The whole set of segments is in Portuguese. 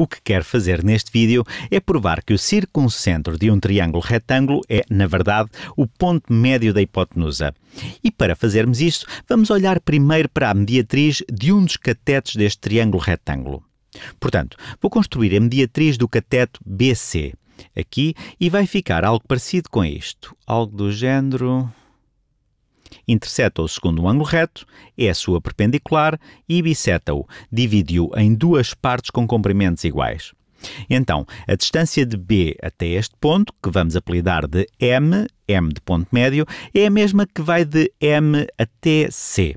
O que quero fazer neste vídeo é provar que o circuncentro de um triângulo retângulo é, na verdade, o ponto médio da hipotenusa. E para fazermos isso, vamos olhar primeiro para a mediatriz de um dos catetos deste triângulo retângulo. Portanto, vou construir a mediatriz do cateto BC aqui e vai ficar algo parecido com isto. Algo do género. Intercepta-o segundo um ângulo reto, é a sua perpendicular e biseta-o, divide-o em duas partes com comprimentos iguais. Então, a distância de B até este ponto, que vamos apelidar de M, M de ponto médio, é a mesma que vai de M até C.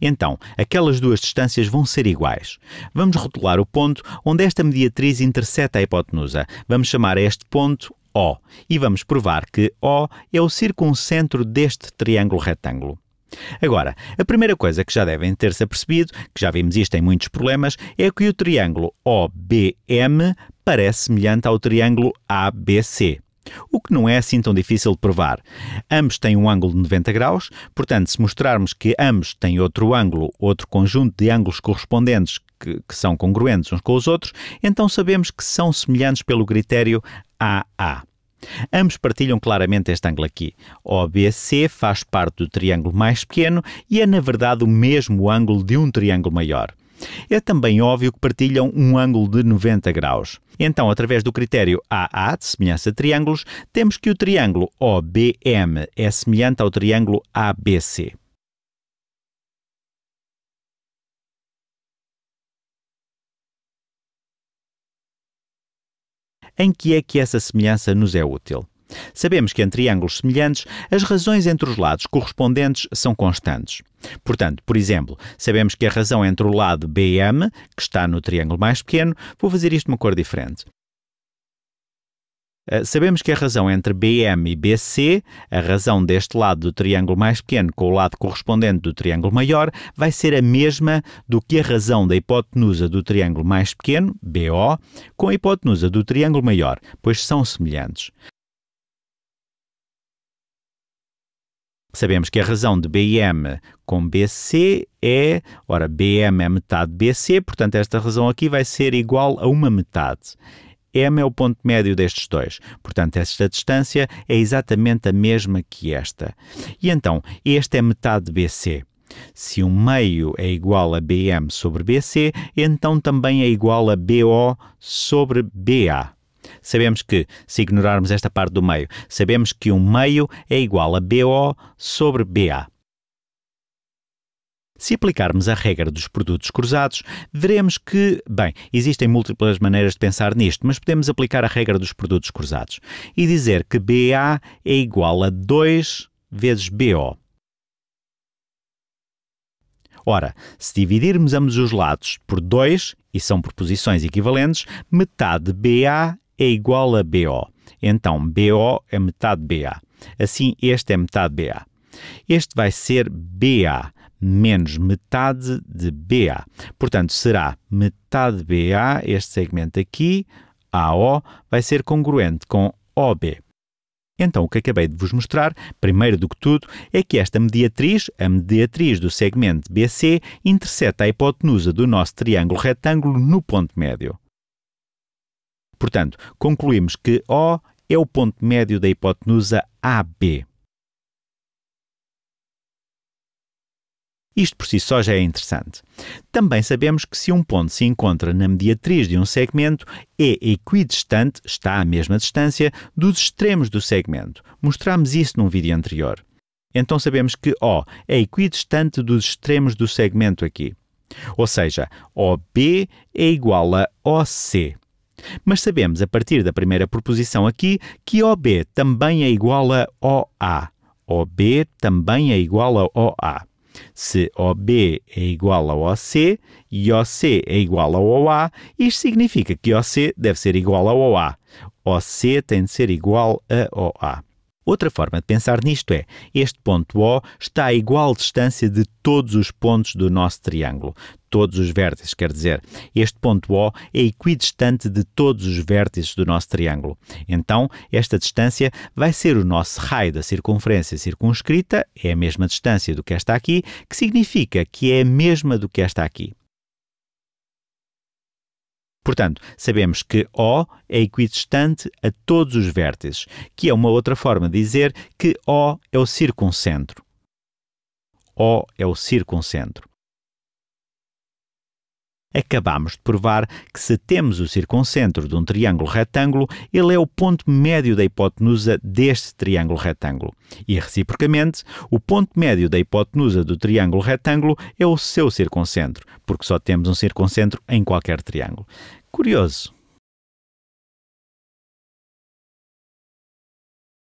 Então, aquelas duas distâncias vão ser iguais. Vamos rotular o ponto onde esta mediatriz interseta a hipotenusa. Vamos chamar este ponto o e vamos provar que O é o circuncentro deste triângulo retângulo. Agora, a primeira coisa que já devem ter-se apercebido, que já vimos isto em muitos problemas, é que o triângulo OBM parece semelhante ao triângulo ABC. O que não é assim tão difícil de provar. Ambos têm um ângulo de 90 graus, portanto, se mostrarmos que ambos têm outro ângulo, outro conjunto de ângulos correspondentes que, que são congruentes uns com os outros, então sabemos que são semelhantes pelo critério AA. Ambos partilham claramente este ângulo aqui. OBC faz parte do triângulo mais pequeno e é, na verdade, o mesmo ângulo de um triângulo maior. É também óbvio que partilham um ângulo de 90 graus. Então, através do critério AA, de semelhança de triângulos, temos que o triângulo OBM é semelhante ao triângulo ABC. em que é que essa semelhança nos é útil. Sabemos que em triângulos semelhantes, as razões entre os lados correspondentes são constantes. Portanto, por exemplo, sabemos que a razão entre o lado BM, que está no triângulo mais pequeno, vou fazer isto de uma cor diferente, eh, sabemos que a razão entre BM e BC, a razão deste lado do triângulo mais pequeno com o lado correspondente do triângulo maior, vai ser a mesma do que a razão da hipotenusa do triângulo mais pequeno, BO, com a hipotenusa do triângulo maior, pois são semelhantes. Sabemos que a razão de BM com BC é, ora, BM é metade de BC, portanto esta razão aqui vai ser igual a uma metade. M é o ponto médio destes dois. Portanto, esta distância é exatamente a mesma que esta. E então, este é metade de BC. Se um meio é igual a BM sobre BC, então também é igual a BO sobre BA. Sabemos que, se ignorarmos esta parte do meio, sabemos que um meio é igual a BO sobre BA. Se aplicarmos a regra dos produtos cruzados, veremos que, bem, existem múltiplas maneiras de pensar nisto, mas podemos aplicar a regra dos produtos cruzados e dizer que BA é igual a 2 vezes BO. Ora, se dividirmos ambos os lados por 2, e são proposições equivalentes, metade BA é igual a BO. Então, BO é metade BA. Assim, este é metade BA. Este vai ser BA menos metade de BA. Portanto, será metade de BA, este segmento aqui, AO, vai ser congruente com OB. Então, o que acabei de vos mostrar, primeiro do que tudo, é que esta mediatriz, a mediatriz do segmento BC, intercepta a hipotenusa do nosso triângulo retângulo no ponto médio. Portanto, concluímos que O é o ponto médio da hipotenusa AB. Isto por si só já é interessante. Também sabemos que se um ponto se encontra na mediatriz de um segmento, é equidistante, está à mesma distância, dos extremos do segmento. Mostramos isso num vídeo anterior. Então sabemos que O é equidistante dos extremos do segmento aqui. Ou seja, OB é igual a OC. Mas sabemos, a partir da primeira proposição aqui, que OB também é igual a OA. OB também é igual a OA. Se OB é igual a OC e OC é igual a OA, isto significa que OC deve ser igual a OA. OC tem de ser igual a OA. Outra forma de pensar nisto é: este ponto O está a igual distância de todos os pontos do nosso triângulo. Todos os vértices, quer dizer, este ponto O é equidistante de todos os vértices do nosso triângulo. Então, esta distância vai ser o nosso raio da circunferência circunscrita, é a mesma distância do que esta aqui, que significa que é a mesma do que esta aqui. Portanto, sabemos que O é equidistante a todos os vértices, que é uma outra forma de dizer que O é o circuncentro. O é o circuncentro acabamos de provar que se temos o circuncentro de um triângulo retângulo, ele é o ponto médio da hipotenusa deste triângulo retângulo. E reciprocamente, o ponto médio da hipotenusa do triângulo retângulo é o seu circuncentro, porque só temos um circuncentro em qualquer triângulo. Curioso.